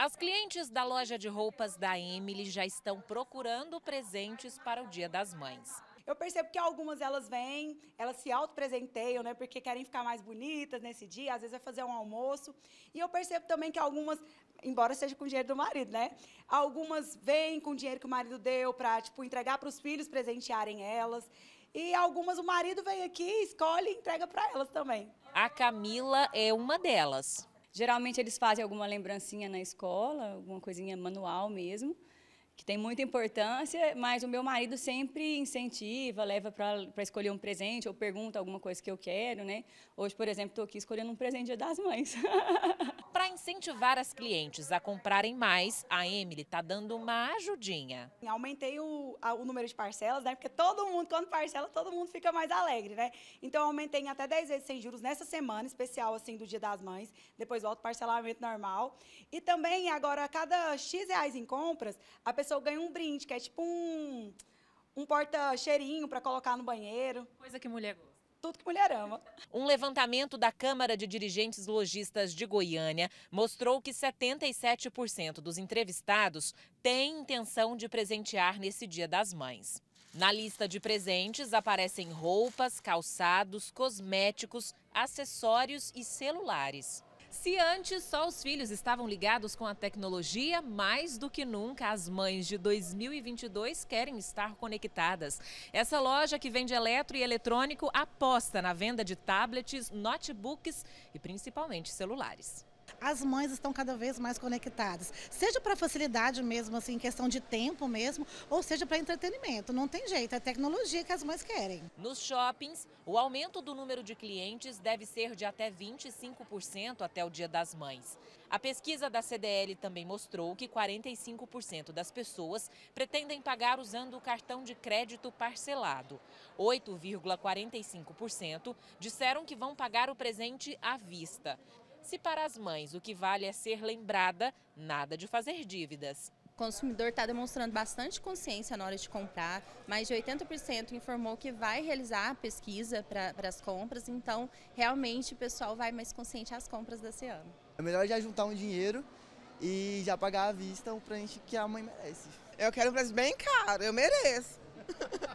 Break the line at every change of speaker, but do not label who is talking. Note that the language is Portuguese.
As clientes da loja de roupas da Emily já estão procurando presentes para o Dia das Mães. Eu percebo que algumas elas vêm,
elas se auto-presenteiam, né? Porque querem ficar mais bonitas nesse dia, às vezes vai fazer um almoço. E eu percebo também que algumas, embora seja com dinheiro do marido, né? Algumas vêm com dinheiro que o marido deu para, tipo, entregar para os filhos presentearem elas. E algumas o
marido vem aqui, escolhe e entrega para elas também.
A Camila é uma delas.
Geralmente eles fazem alguma lembrancinha na escola, alguma coisinha manual mesmo, que tem muita importância, mas o meu marido sempre incentiva, leva para escolher um presente ou pergunta alguma coisa que eu quero, né? Hoje, por exemplo, estou aqui escolhendo um presente Dia das Mães.
Para incentivar as clientes a comprarem mais, a Emily está dando uma ajudinha.
Aumentei o, o, número de parcelas, né? Porque todo mundo, quando parcela, todo mundo fica mais alegre, né? Então, aumentei até 10 vezes sem juros nessa semana, especial, assim, do Dia das Mães. Depois volto parcelamento normal. E também, agora, a cada X reais em compras, a pessoa ganha um brinde, que é tipo um, um porta-cheirinho para colocar no banheiro. Coisa
que mulher gosta tudo que mulher ama. Um levantamento da Câmara de Dirigentes Logistas de Goiânia mostrou que 77% dos entrevistados têm intenção de presentear nesse Dia das Mães. Na lista de presentes aparecem roupas, calçados, cosméticos, acessórios e celulares. Se antes só os filhos estavam ligados com a tecnologia, mais do que nunca as mães de 2022 querem estar conectadas. Essa loja que vende eletro e eletrônico aposta na venda de tablets, notebooks e principalmente celulares
as mães estão cada vez mais conectadas. Seja para facilidade mesmo, assim, em questão de tempo mesmo, ou seja para entretenimento. Não tem jeito, é tecnologia que as mães querem.
Nos shoppings, o aumento do número de clientes deve ser de até 25% até o Dia das Mães. A pesquisa da CDL também mostrou que 45% das pessoas pretendem pagar usando o cartão de crédito parcelado. 8,45% disseram que vão pagar o presente à vista. Se para as mães o que vale é ser lembrada, nada de fazer dívidas.
O consumidor está demonstrando bastante consciência na hora de comprar. Mais de 80% informou que vai realizar a pesquisa para as compras, então realmente o pessoal vai mais consciente às compras desse ano.
É melhor já juntar um dinheiro e já pagar à vista o presente que a mãe merece. Eu quero um presente bem caro, eu mereço.